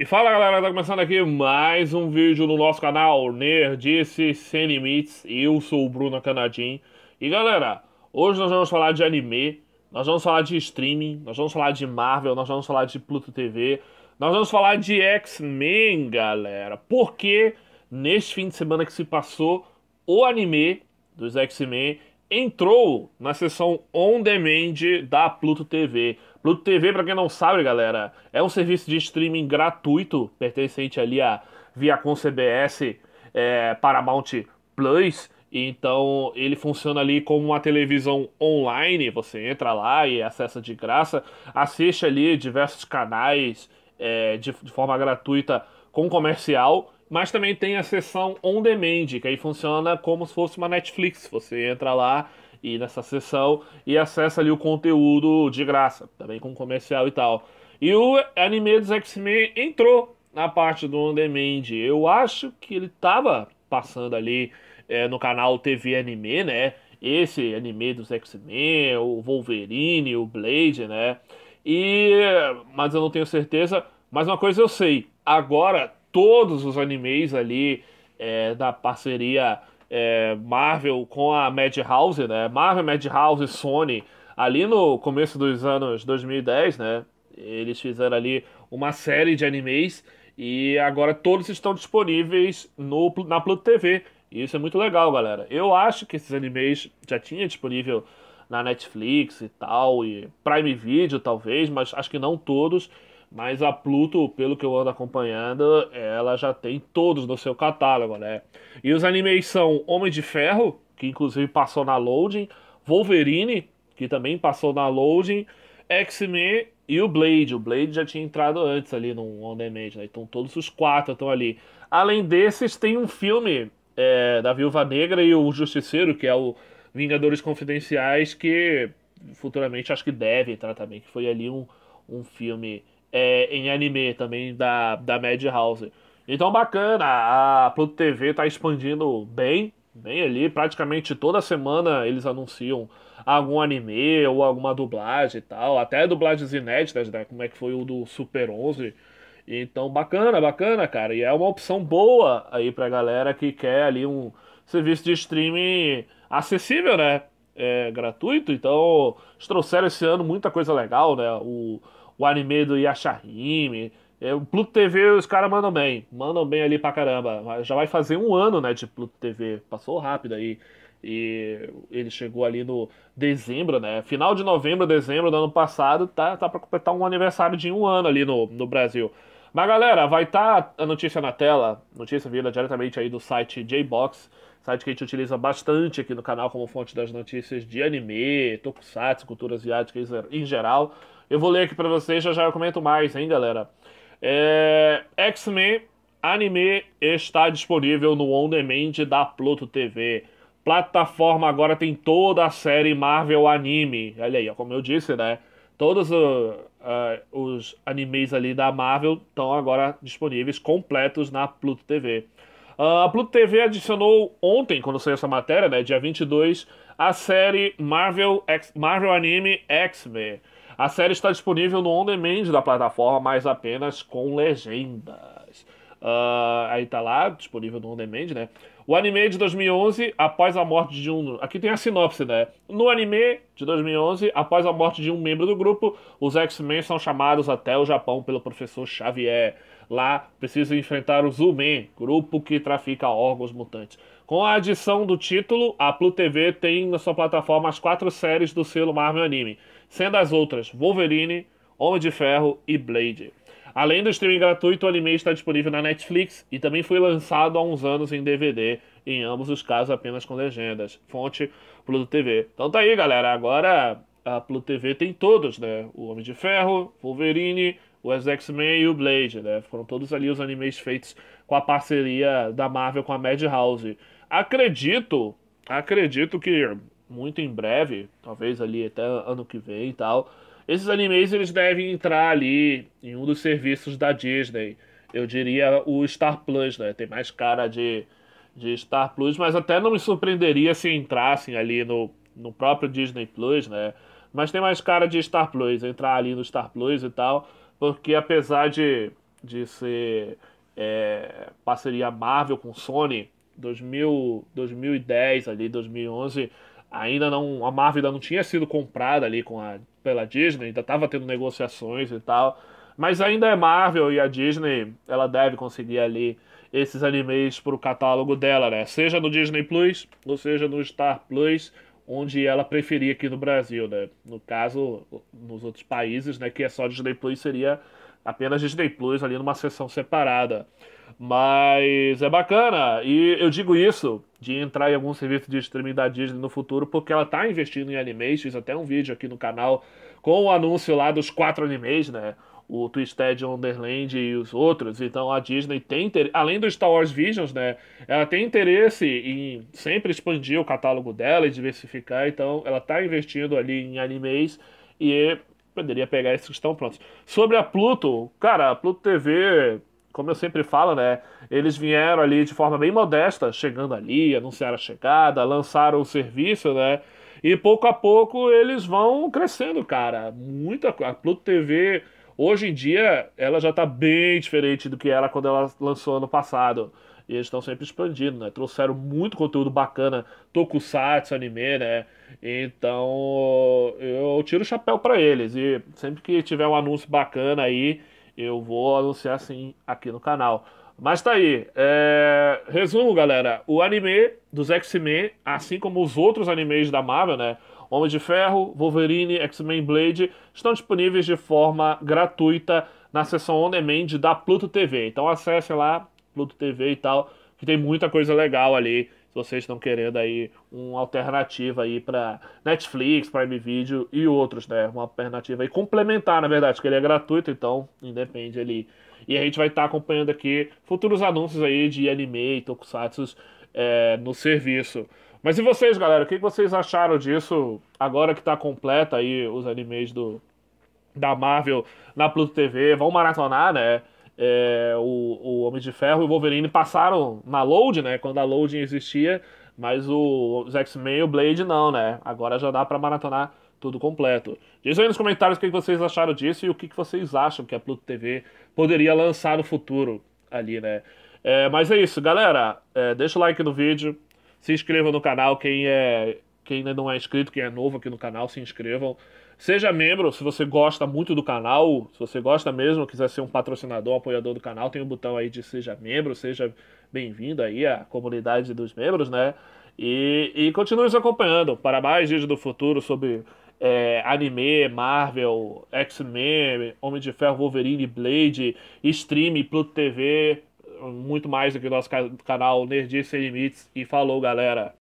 E fala galera, tá começando aqui mais um vídeo no nosso canal Nerdice Sem Limites. Eu sou o Bruno Canadim. E galera, hoje nós vamos falar de anime, nós vamos falar de streaming, nós vamos falar de Marvel, nós vamos falar de Pluto TV, nós vamos falar de X-Men, galera. Porque neste fim de semana que se passou, o anime dos X-Men entrou na seção on demand da Pluto TV. Pluto TV, para quem não sabe, galera, é um serviço de streaming gratuito pertencente ali a Viacom CBS, é, Paramount Plus. Então ele funciona ali como uma televisão online. Você entra lá e é acessa de graça, assiste ali diversos canais é, de, de forma gratuita com comercial. Mas também tem a seção on demand, que aí funciona como se fosse uma Netflix. Você entra lá e nessa seção e acessa ali o conteúdo de graça, também com comercial e tal. E o anime dos X-Men entrou na parte do on demand. Eu acho que ele tava passando ali é, no canal TV Anime, né? Esse anime dos X-Men, o Wolverine, o Blade, né? E mas eu não tenho certeza, mas uma coisa eu sei, agora todos os animes ali é, da parceria é, Marvel com a Madhouse, né? Marvel, Madhouse e Sony, ali no começo dos anos 2010, né? Eles fizeram ali uma série de animes e agora todos estão disponíveis no, na Pluto TV. E isso é muito legal, galera. Eu acho que esses animes já tinha disponível na Netflix e tal, e Prime Video talvez, mas acho que não todos. Mas a Pluto, pelo que eu ando acompanhando, ela já tem todos no seu catálogo, né? E os animes são Homem de Ferro, que inclusive passou na loading, Wolverine, que também passou na loading, X-Men e o Blade. O Blade já tinha entrado antes ali no On Demand, né? Então todos os quatro estão ali. Além desses, tem um filme é, da Viúva Negra e o Justiceiro, que é o Vingadores Confidenciais, que futuramente acho que deve entrar também, que foi ali um, um filme é, em anime também da, da Madhouse. Então bacana, a Pluto TV tá expandindo bem, bem ali, praticamente toda semana eles anunciam algum anime ou alguma dublagem e tal, até dublagens inéditas, né, como é que foi o do Super 11. Então bacana, bacana, cara, e é uma opção boa aí pra galera que quer ali um serviço de streaming acessível, né, é gratuito, então eles trouxeram esse ano muita coisa legal, né, o o anime do Yashahime. É, o Pluto TV, os caras mandam bem. Mandam bem ali pra caramba. Já vai fazer um ano, né, de Pluto TV. Passou rápido aí. E ele chegou ali no dezembro, né? Final de novembro, dezembro do ano passado. Tá, tá pra completar um aniversário de um ano ali no, no Brasil. Mas galera, vai estar tá a notícia na tela. Notícia vinda diretamente aí do site Jbox, site que a gente utiliza bastante aqui no canal como fonte das notícias de anime, tokusatsu, cultura asiática em geral. Eu vou ler aqui pra vocês, já já eu comento mais, hein, galera. É... X-Men anime está disponível no On Demand da Pluto TV. Plataforma agora tem toda a série Marvel Anime. Olha aí, como eu disse, né? Todos o, uh, uh, os animes ali da Marvel estão agora disponíveis completos na Pluto TV. Uh, a Pluto TV adicionou ontem, quando saiu essa matéria, né? Dia 22, a série Marvel, X Marvel Anime X-Men. A série está disponível no On Demand da plataforma, mas apenas com legendas. Uh, aí tá lá, disponível no On Demand, né? O anime de 2011, após a morte de um. Aqui tem a sinopse, né? No anime de 2011, após a morte de um membro do grupo, os X-Men são chamados até o Japão pelo professor Xavier. Lá precisam enfrentar o Zumen, men grupo que trafica órgãos mutantes. Com a adição do título, a Plu TV tem na sua plataforma as quatro séries do selo Marvel Anime sendo as outras Wolverine, Homem de Ferro e Blade. Além do streaming gratuito, o anime está disponível na Netflix e também foi lançado há uns anos em DVD, em ambos os casos apenas com legendas. Fonte Pluto TV. Então tá aí, galera. Agora a Pluto TV tem todos, né? O Homem de Ferro, Wolverine, o X-Men e o Blade, né? Foram todos ali os animes feitos com a parceria da Marvel com a Madhouse. Acredito, acredito que muito em breve, talvez ali até ano que vem e tal. Esses animes eles devem entrar ali em um dos serviços da Disney. Eu diria o Star Plus, né? Tem mais cara de, de Star Plus, mas até não me surpreenderia se entrassem ali no, no próprio Disney Plus, né? Mas tem mais cara de Star Plus, entrar ali no Star Plus e tal, porque apesar de, de ser é, parceria Marvel com Sony, 2000, 2010 ali, 2011 ainda não. A Marvel ainda não tinha sido comprada ali com a, pela Disney, ainda estava tendo negociações e tal. Mas ainda é Marvel e a Disney, ela deve conseguir ali esses animes para o catálogo dela, né? Seja no Disney Plus, ou seja no Star Plus, onde ela preferia aqui no Brasil, né? No caso, nos outros países, né, que é só Disney Plus, seria apenas Disney Plus ali numa seção separada. Mas é bacana, e eu digo isso de entrar em algum serviço de streaming da Disney no futuro, porque ela tá investindo em animes, fiz até um vídeo aqui no canal com o anúncio lá dos quatro animes, né? O Twisted Wonderland e os outros. Então a Disney tem interesse, além do Star Wars Visions, né? Ela tem interesse em sempre expandir o catálogo dela e diversificar, então ela tá investindo ali em animes e poderia pegar esses que estão prontos. Sobre a Pluto, cara, a Pluto TV como eu sempre falo, né? Eles vieram ali de forma bem modesta, chegando ali, anunciaram a chegada, lançaram o serviço, né? E pouco a pouco eles vão crescendo, cara. Muita A Pluto TV, hoje em dia, ela já tá bem diferente do que era quando ela lançou ano passado. E eles estão sempre expandindo, né? Trouxeram muito conteúdo bacana, tokusatsu, anime, né? Então eu tiro o chapéu para eles. E sempre que tiver um anúncio bacana aí, eu vou anunciar sim aqui no canal. Mas tá aí. É... Resumo, galera. O anime dos X-Men, assim como os outros animes da Marvel, né? Homem de Ferro, Wolverine, X-Men Blade, estão disponíveis de forma gratuita na seção On Demand da Pluto TV. Então acesse lá, Pluto TV e tal, que tem muita coisa legal ali se vocês estão querendo aí uma alternativa aí para Netflix, Prime Video e outros, né? Uma alternativa aí complementar, na verdade, que ele é gratuito, então independe ali. E a gente vai estar tá acompanhando aqui futuros anúncios aí de anime e tokusatsu é, no serviço. Mas e vocês, galera? O que vocês acharam disso agora que está completa aí os animes do da Marvel na Pluto TV? Vão maratonar, né? é, o, o Homem de Ferro e o Wolverine passaram na load, né? Quando a loading existia, mas o, X-Men e o Blade não, né? Agora já dá para maratonar tudo completo. Diz aí nos comentários o que vocês acharam disso e o que vocês acham que a Pluto TV poderia lançar no futuro ali, né? É, mas é isso, galera. É, deixa o like no vídeo, se inscreva no canal. Quem é quem ainda não é inscrito, quem é novo aqui no canal, se inscrevam. Seja membro, se você gosta muito do canal, se você gosta mesmo, quiser ser um patrocinador, apoiador do canal, tem o um botão aí de seja membro, seja bem-vindo aí à comunidade dos membros, né? E, e continue nos acompanhando para mais vídeos do futuro sobre é, anime, Marvel, X-Men, Homem de Ferro, Wolverine, Blade, Stream, Pluto TV, muito mais aqui no nosso canal Nerdice Sem Limites. E falou, galera!